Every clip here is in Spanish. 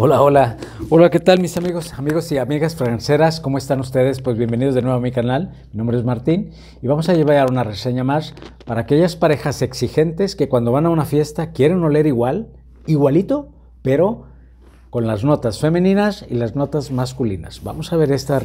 Hola, hola. Hola, ¿qué tal mis amigos, amigos y amigas franceras? ¿Cómo están ustedes? Pues bienvenidos de nuevo a mi canal. Mi nombre es Martín y vamos a llevar una reseña más para aquellas parejas exigentes que cuando van a una fiesta quieren oler igual, igualito, pero con las notas femeninas y las notas masculinas. Vamos a ver esta,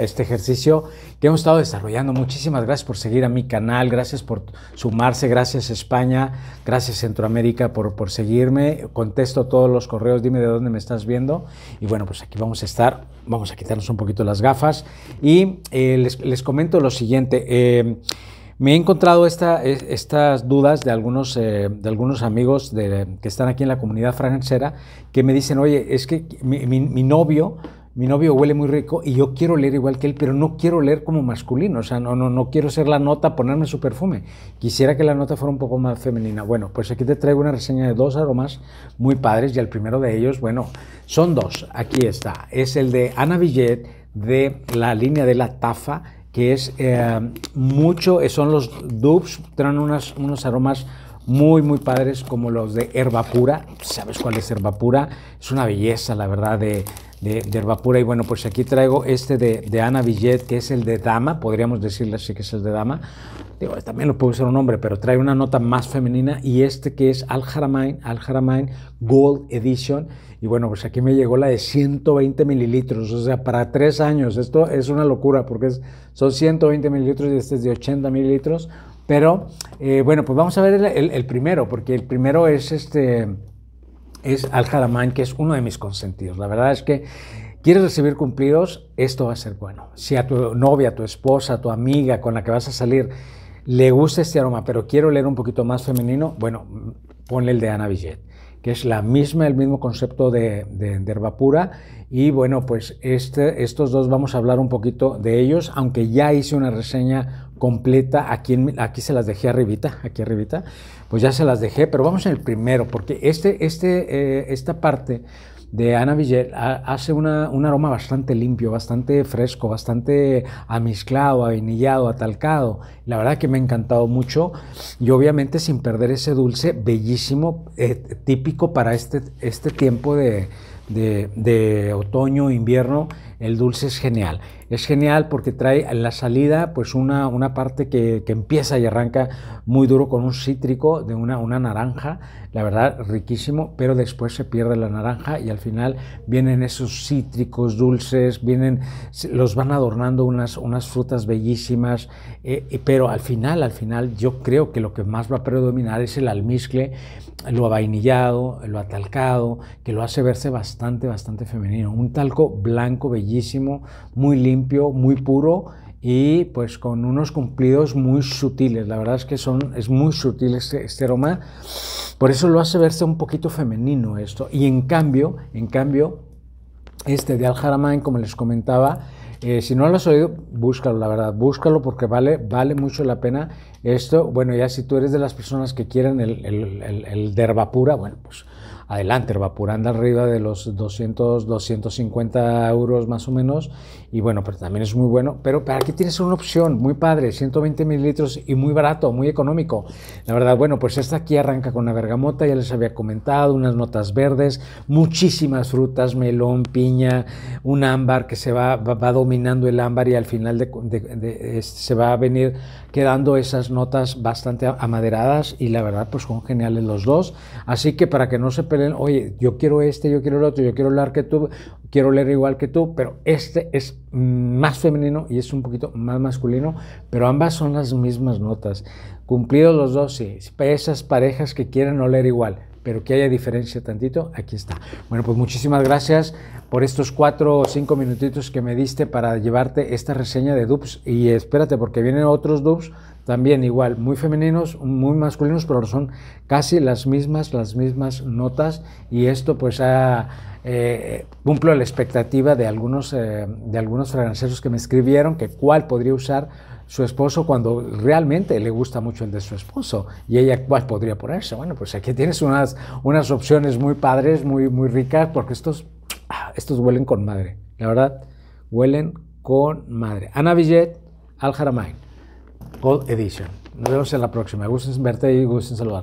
este ejercicio que hemos estado desarrollando. Muchísimas gracias por seguir a mi canal, gracias por sumarse, gracias España, gracias Centroamérica por, seguirme. Contesto todos los correos, dime de dónde me estás viendo. Y bueno, pues aquí vamos a estar, vamos a quitarnos un poquito las gafas. Y eh, les, comento lo siguiente. Eh, me he encontrado estas dudas de algunos, eh, de algunos amigos que están aquí en la comunidad francera que me dicen, oye, es que mi, novio... Mi novio huele muy rico y yo quiero leer igual que él, pero no quiero leer como masculino, o sea, no, no, no quiero ser la nota, ponerme su perfume. Quisiera que la nota fuera un poco más femenina. Bueno, pues aquí te traigo una reseña de dos aromas muy padres y el primero de ellos, bueno, son dos, aquí está, es el de Ana Villet de la línea de la Tafa que es eh, mucho, eh, son los dubs, traen unos aromas muy, muy padres como los de herba pura. ¿Sabes cuál es herba pura? Es una belleza, la verdad, de, de, de, Herbapura. Y bueno, pues aquí traigo este de, Ana Villet, que es el de dama, podríamos decirle así que es el de dama. Digo, este también lo puede usar un hombre, pero trae una nota más femenina. Y este que es Al Haramain, Al Haramain Gold Edition. Y bueno, pues aquí me llegó la de 120 mililitros, o sea, para tres años. Esto es una locura porque son 120 mililitros y este es de 80 mililitros. Pero eh, bueno, pues vamos a ver el primero, porque el primero es este es Al jalamán que es uno de mis consentidos. La verdad es que quieres recibir cumplidos, esto va a ser bueno. Si a tu novia, a tu esposa, a tu amiga con la que vas a salir le gusta este aroma, pero quiero leer un poquito más femenino, bueno, ponle el de Ana Villet que es la misma, el mismo concepto de, de, de herba pura. Y bueno, pues este, estos dos vamos a hablar un poquito de ellos, aunque ya hice una reseña completa, aquí, aquí se las dejé arribita, aquí arribita, pues ya se las dejé, pero vamos en el primero, porque este, este, eh, esta parte de Ana Villel hace un aroma bastante limpio, bastante fresco, bastante amizclado, avinillado, atalcado. La verdad que me ha encantado mucho y obviamente sin perder ese dulce bellísimo, eh, típico para este, este tiempo de, de, de otoño, invierno, el dulce es genial. Es genial porque trae en la salida pues una, una parte que, empieza y arranca muy duro con un cítrico de una, una naranja, la verdad riquísimo, pero después se pierde la naranja y al final vienen esos cítricos dulces, vienen, los van adornando unas, unas frutas bellísimas, eh, pero al final, al final yo creo que lo que más va a predominar es el almizcle, lo avainillado, lo atalcado, que lo hace verse bastante, bastante femenino. Un talco blanco bellísimo muy limpio, muy puro y pues con unos cumplidos muy sutiles. La verdad es que son, es muy sutil este, este aroma, por eso lo hace verse un poquito femenino esto. Y en cambio, en cambio, este de Al como les comentaba, eh, si no lo has oído, búscalo, la verdad, búscalo porque vale, vale mucho la pena esto. Bueno, ya si tú eres de las personas que quieren el, derba pura, el bueno, pues adelante, evaporando arriba de los 200, 250 euros más o menos. Y bueno, pero también es muy bueno. Pero aquí tienes una opción muy padre, 120 mililitros y muy barato, muy económico. La verdad, bueno, pues esta aquí arranca con la bergamota, ya les había comentado, unas notas verdes, muchísimas frutas, melón, piña, un ámbar que se va, va, dominando el ámbar y al final se va a venir quedando esas notas bastante amaderadas y la verdad, pues son geniales los dos. Así que para que no se oye, yo quiero este, yo quiero el otro, yo quiero hablar que tú, quiero leer igual que tú, pero este es más femenino y es un poquito más masculino, pero ambas son las mismas notas. Cumplidos los dos, sí. Esas parejas que quieren leer igual, pero que haya diferencia tantito, aquí está. Bueno, pues muchísimas gracias por estos cuatro o cinco minutitos que me diste para llevarte esta reseña de dupes. Y espérate, porque vienen otros dupes también igual, muy femeninos, muy masculinos, pero son casi las mismas, las mismas notas y esto pues eh, cumplo la expectativa de algunos, eh, de algunos franceses que me escribieron que cuál podría usar su esposo cuando realmente le gusta mucho el de su esposo y ella cuál podría ponerse. Bueno, pues aquí tienes unas, unas opciones muy padres, muy, muy ricas, porque estos, ah, estos huelen con madre, la verdad, huelen con madre. Ana Villet, Al Gold Edition. Nos vemos en la próxima. Gusto verte y gusto en saludarte.